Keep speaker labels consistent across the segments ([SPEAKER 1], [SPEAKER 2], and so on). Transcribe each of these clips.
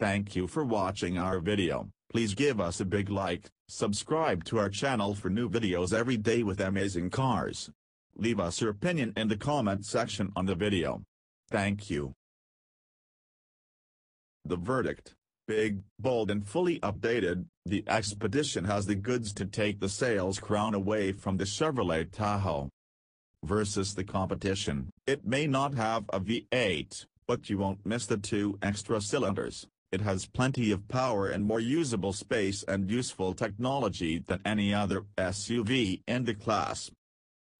[SPEAKER 1] Thank you for watching our video, please give us a big like, subscribe to our channel for new videos every day with amazing cars. Leave us your opinion in the comment section on the video. Thank you. The verdict. Big, bold and fully updated, the Expedition has the goods to take the sales crown away from the Chevrolet Tahoe. Versus the competition, it may not have a V8, but you won't miss the two extra cylinders it has plenty of power and more usable space and useful technology than any other SUV in the class.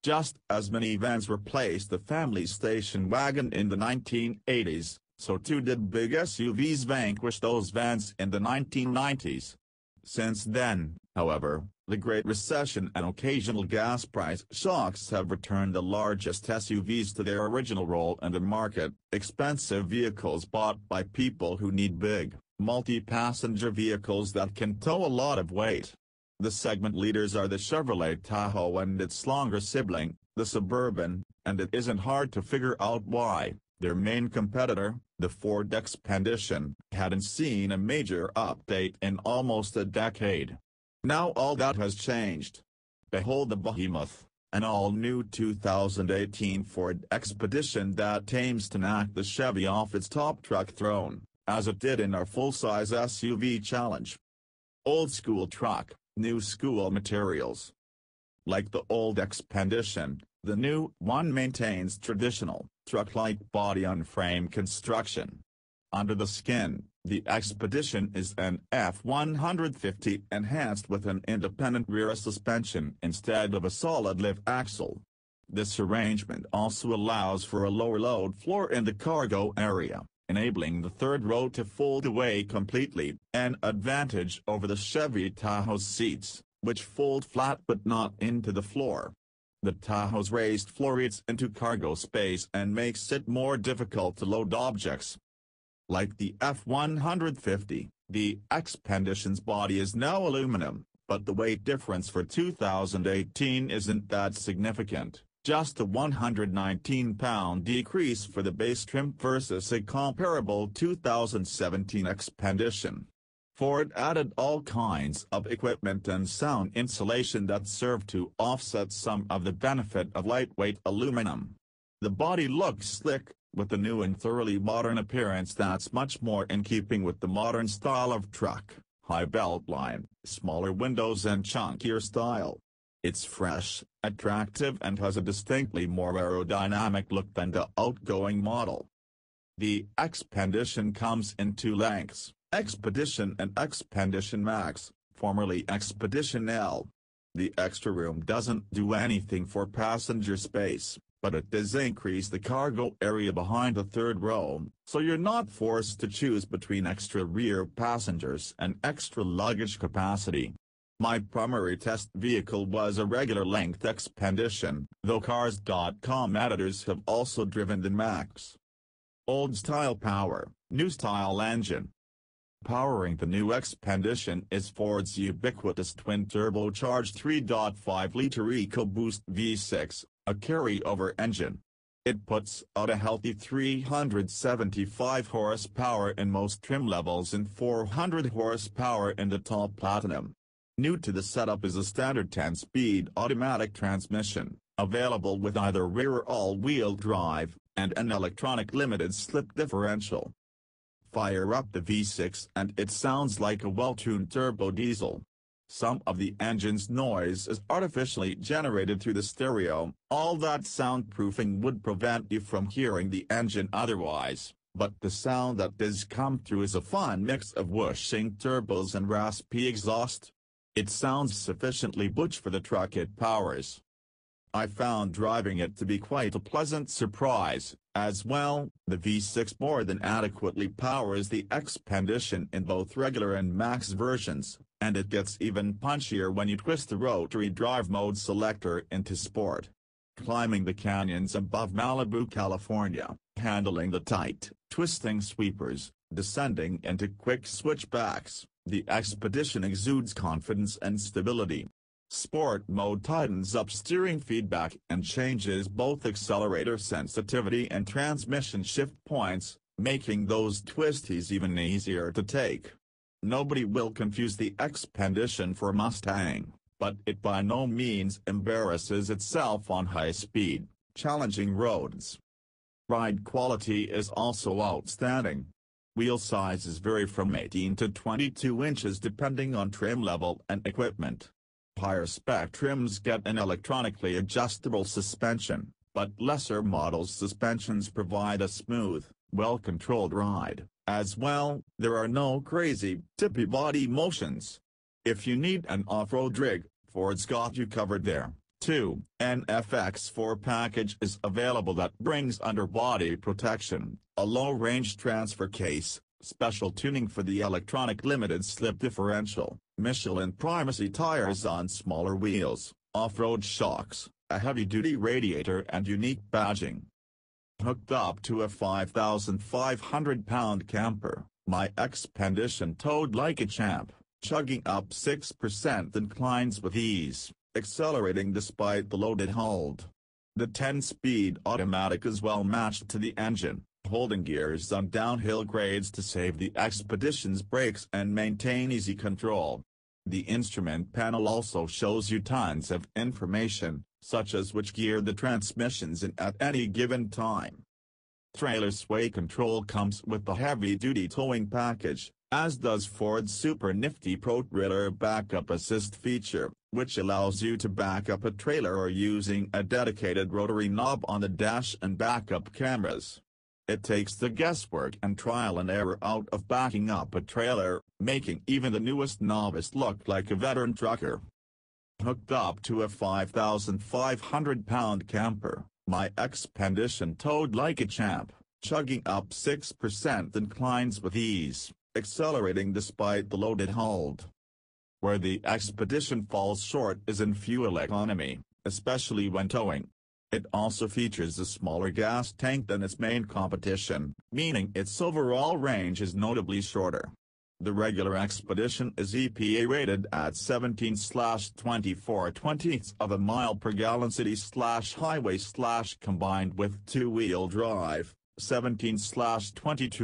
[SPEAKER 1] Just as minivans replaced the family station wagon in the 1980s, so too did big SUVs vanquish those vans in the 1990s. Since then, however, the Great Recession and occasional gas price shocks have returned the largest SUVs to their original role in the market, expensive vehicles bought by people who need big, multi-passenger vehicles that can tow a lot of weight. The segment leaders are the Chevrolet Tahoe and its longer sibling, the Suburban, and it isn't hard to figure out why, their main competitor, the Ford Expedition, hadn't seen a major update in almost a decade. Now all that has changed. Behold the behemoth, an all-new 2018 Ford Expedition that aims to knock the Chevy off its top truck throne, as it did in our full-size SUV challenge. Old school truck, new school materials. Like the old Expedition, the new one maintains traditional, truck-like body on frame construction. Under the skin, the Expedition is an F-150 enhanced with an independent rear suspension instead of a solid lift axle. This arrangement also allows for a lower load floor in the cargo area, enabling the third row to fold away completely, an advantage over the Chevy Tahoe's seats, which fold flat but not into the floor. The Tahoe's raised floor eats into cargo space and makes it more difficult to load objects, like the F-150, the Expedition's body is now aluminum, but the weight difference for 2018 isn't that significant, just a 119-pound decrease for the base trim versus a comparable 2017 Expedition. Ford added all kinds of equipment and sound insulation that served to offset some of the benefit of lightweight aluminum. The body looks slick with a new and thoroughly modern appearance that's much more in keeping with the modern style of truck, high beltline, smaller windows and chunkier style. It's fresh, attractive and has a distinctly more aerodynamic look than the outgoing model. The Expedition comes in two lengths, Expedition and Expedition Max, formerly Expedition L. The extra room doesn't do anything for passenger space, but it does increase the cargo area behind the third row, so you're not forced to choose between extra rear passengers and extra luggage capacity. My primary test vehicle was a regular length expedition, though Cars.com editors have also driven the Max. Old style power, new style engine. Powering the new Expedition is Ford's ubiquitous twin-turbocharged 3.5-liter EcoBoost V6, a carryover engine. It puts out a healthy 375 horsepower in most trim levels and 400 horsepower in the top Platinum. New to the setup is a standard 10-speed automatic transmission, available with either rear or all-wheel drive, and an electronic limited slip differential. Fire up the V6 and it sounds like a well-tuned turbo diesel. Some of the engine's noise is artificially generated through the stereo, all that soundproofing would prevent you from hearing the engine otherwise, but the sound that does come through is a fine mix of whooshing turbos and raspy exhaust. It sounds sufficiently butch for the truck it powers. I found driving it to be quite a pleasant surprise, as well, the V6 more than adequately powers the Expedition in both regular and max versions, and it gets even punchier when you twist the rotary drive mode selector into Sport. Climbing the canyons above Malibu, California, handling the tight, twisting sweepers, descending into quick switchbacks, the Expedition exudes confidence and stability. Sport mode tightens up steering feedback and changes both accelerator sensitivity and transmission shift points, making those twisties even easier to take. Nobody will confuse the Expedition for Mustang, but it by no means embarrasses itself on high-speed, challenging roads. Ride quality is also outstanding. Wheel sizes vary from 18 to 22 inches depending on trim level and equipment. Higher spec trims get an electronically adjustable suspension, but lesser models' suspensions provide a smooth, well-controlled ride. As well, there are no crazy, tippy body motions. If you need an off-road rig, Ford's got you covered there, too. An FX4 package is available that brings underbody protection, a low-range transfer case, special tuning for the electronic limited slip differential, Michelin primacy tires on smaller wheels, off-road shocks, a heavy-duty radiator and unique badging hooked up to a 5,500 pound camper, my expedition towed like a champ, chugging up 6% inclines with ease, accelerating despite the loaded hold. The 10-speed automatic is well matched to the engine, holding gears on downhill grades to save the expedition's brakes and maintain easy control. The instrument panel also shows you tons of information, such as which gear the transmissions in at any given time. Trailer sway control comes with the heavy-duty towing package, as does Ford's super nifty Pro Trailer Backup Assist feature, which allows you to back up a trailer or using a dedicated rotary knob on the dash and backup cameras. It takes the guesswork and trial and error out of backing up a trailer, making even the newest novice look like a veteran trucker hooked up to a 5,500 pound camper, my expedition towed like a champ, chugging up 6% inclines with ease, accelerating despite the loaded hold. Where the expedition falls short is in fuel economy, especially when towing. It also features a smaller gas tank than its main competition, meaning its overall range is notably shorter. The regular expedition is EPA rated at 17 24 20ths of a mile per gallon city highway combined with two-wheel drive, 17 22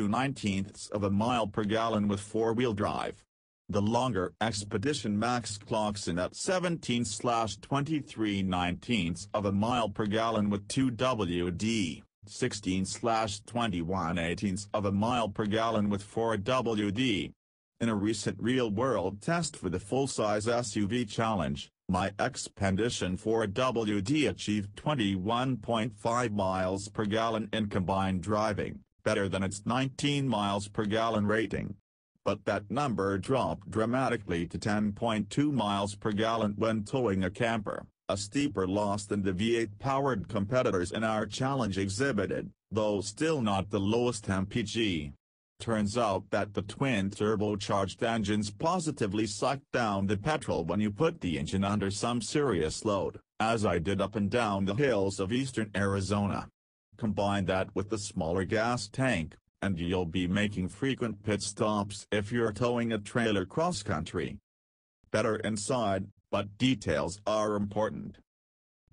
[SPEAKER 1] 19ths of a mile per gallon with four-wheel drive. The longer expedition max clocks in at 17 23 19ths of a mile per gallon with two WD. 16 slash 21 18ths of a mile per gallon with 4 WD, in a recent real-world test for the full-size SUV challenge, my Expedition 4WD achieved 21.5 miles per gallon in combined driving, better than its 19 miles per gallon rating. But that number dropped dramatically to 10.2 miles per gallon when towing a camper, a steeper loss than the V8-powered competitors in our challenge exhibited, though still not the lowest MPG. Turns out that the twin turbocharged engines positively suck down the petrol when you put the engine under some serious load, as I did up and down the hills of eastern Arizona. Combine that with the smaller gas tank, and you'll be making frequent pit stops if you're towing a trailer cross-country. Better inside, but details are important.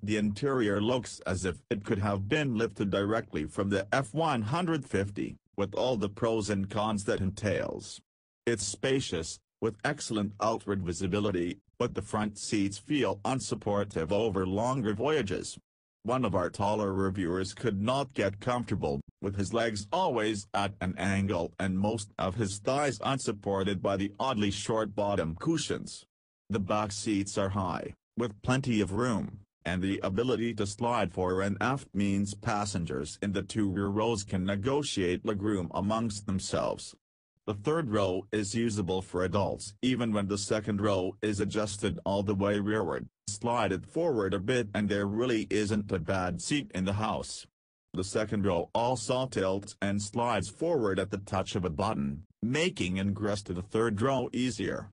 [SPEAKER 1] The interior looks as if it could have been lifted directly from the F-150 with all the pros and cons that entails. It's spacious, with excellent outward visibility, but the front seats feel unsupportive over longer voyages. One of our taller reviewers could not get comfortable, with his legs always at an angle and most of his thighs unsupported by the oddly short bottom cushions. The back seats are high, with plenty of room, and the ability to slide fore and aft means passengers in the two rear rows can negotiate legroom amongst themselves. The third row is usable for adults even when the second row is adjusted all the way rearward, slide it forward a bit and there really isn't a bad seat in the house. The second row also tilts and slides forward at the touch of a button, making ingress to the third row easier.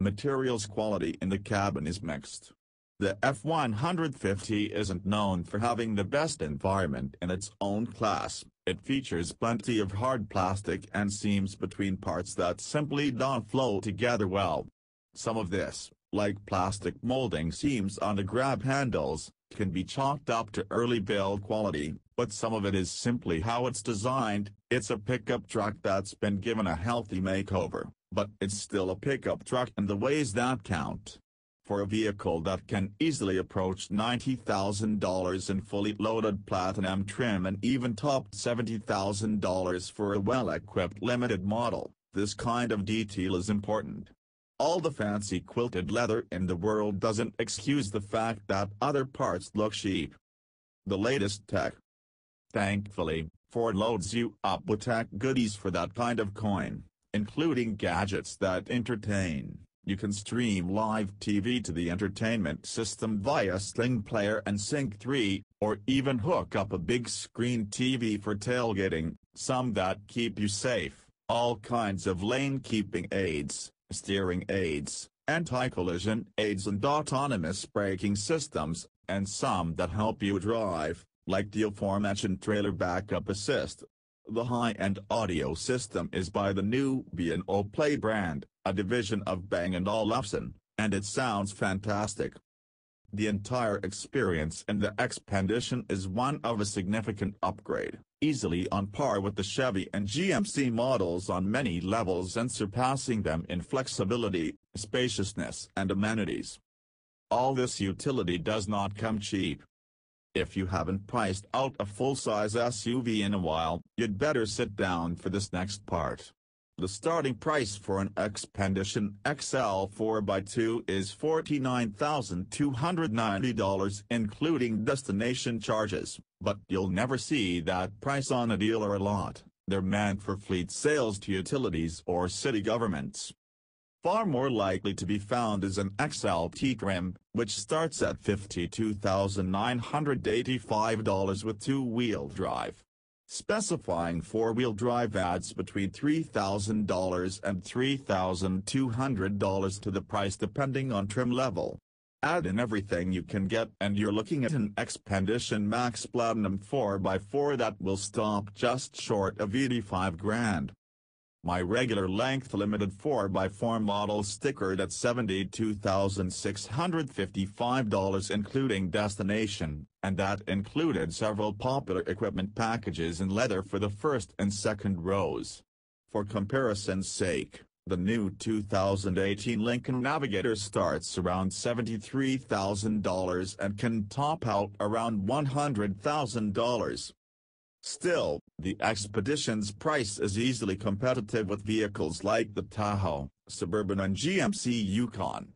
[SPEAKER 1] Materials quality in the cabin is mixed. The F-150 isn't known for having the best environment in its own class, it features plenty of hard plastic and seams between parts that simply don't flow together well. Some of this, like plastic molding seams on the grab handles, can be chalked up to early build quality, but some of it is simply how it's designed, it's a pickup truck that's been given a healthy makeover, but it's still a pickup truck in the ways that count for a vehicle that can easily approach $90,000 in fully loaded platinum trim and even topped $70,000 for a well-equipped limited model, this kind of detail is important. All the fancy quilted leather in the world doesn't excuse the fact that other parts look cheap. The latest tech. Thankfully, Ford loads you up with tech goodies for that kind of coin, including gadgets that entertain you can stream live TV to the entertainment system via Sling Player and Sync 3, or even hook up a big screen TV for tailgating, some that keep you safe, all kinds of lane keeping aids, steering aids, anti-collision aids and autonomous braking systems, and some that help you drive, like the aforementioned trailer backup assist. The high-end audio system is by the new B&O Play brand a division of Bang & Olufsen, and it sounds fantastic. The entire experience in the Expedition is one of a significant upgrade, easily on par with the Chevy and GMC models on many levels and surpassing them in flexibility, spaciousness and amenities. All this utility does not come cheap. If you haven't priced out a full-size SUV in a while, you'd better sit down for this next part. The starting price for an Expedition XL 4x2 is $49,290 including destination charges, but you'll never see that price on a dealer lot, they're meant for fleet sales to utilities or city governments. Far more likely to be found is an XLT trim, which starts at $52,985 with two-wheel drive specifying four-wheel drive adds between $3,000 and $3,200 to the price depending on trim level. Add in everything you can get and you're looking at an Expedition Max Platinum 4x4 that will stop just short of 85 grand. My regular length limited 4x4 model stickered at $72,655 including destination, and that included several popular equipment packages in leather for the first and second rows. For comparison's sake, the new 2018 Lincoln Navigator starts around $73,000 and can top out around $100,000. Still, the Expedition's price is easily competitive with vehicles like the Tahoe, Suburban and GMC Yukon.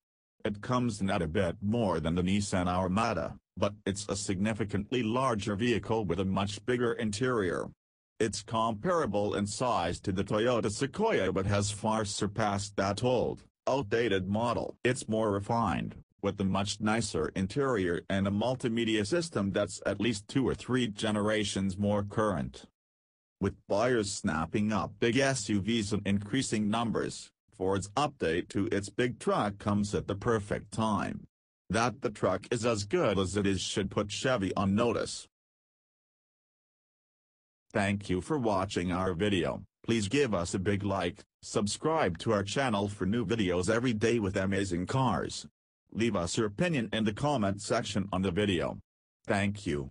[SPEAKER 1] It comes in at a bit more than the Nissan Armada, but it's a significantly larger vehicle with a much bigger interior. It's comparable in size to the Toyota Sequoia but has far surpassed that old, outdated model. It's more refined, with a much nicer interior and a multimedia system that's at least two or three generations more current. With buyers snapping up big SUVs in increasing numbers, Ford's update to its big truck comes at the perfect time. That the truck is as good as it is should put Chevy on notice. Thank you for watching our video, please give us a big like, subscribe to our channel for new videos every day with amazing cars leave us your opinion in the comment section on the video. Thank you.